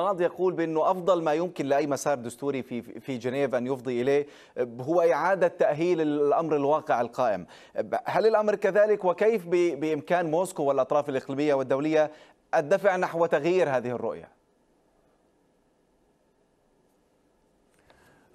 البعض يقول بانه افضل ما يمكن لاي مسار دستوري في في جنيف ان يفضي اليه هو اعاده تاهيل الامر الواقع القائم، هل الامر كذلك وكيف بامكان موسكو والاطراف الاقليميه والدوليه الدفع نحو تغيير هذه الرؤيه؟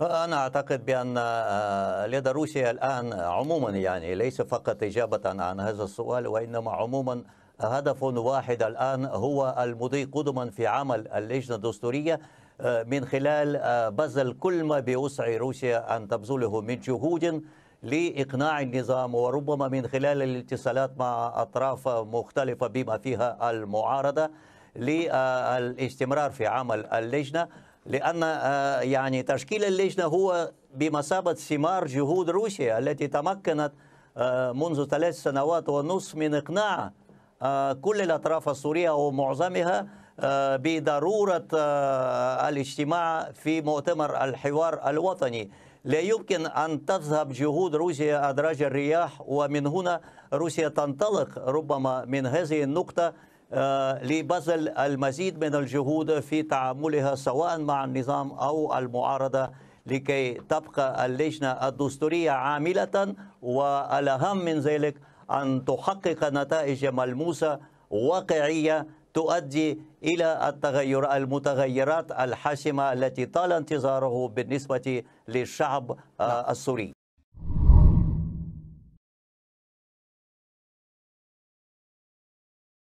أنا أعتقد بأن آه، لدى روسيا الآن عموما يعني ليس فقط إجابة عن هذا السؤال وإنما عموما هدف واحد الآن هو المضي قدما في عمل اللجنة الدستورية آه، من خلال آه، بذل كل ما بوسع روسيا أن تبذله من جهود لإقناع النظام وربما من خلال الاتصالات مع أطراف مختلفة بما فيها المعارضة للاستمرار في عمل اللجنة لأن آه، يعني تشكيل اللجنة هو بمثابة ثمار جهود روسيا التي تمكنت منذ ثلاث سنوات ونصف من إقناع آه، كل الأطراف السورية أو معظمها آه، بضرورة آه، الاجتماع في مؤتمر الحوار الوطني لا يمكن أن تذهب جهود روسيا أدراج الرياح ومن هنا روسيا تنطلق ربما من هذه النقطة لبذل المزيد من الجهود في تعاملها سواء مع النظام أو المعارضة لكي تبقى اللجنة الدستورية عاملة والأهم من ذلك أن تحقق نتائج ملموسة واقعية تؤدي إلى التغير المتغيرات الحاسمة التي طال انتظاره بالنسبة للشعب آه، نعم. السوري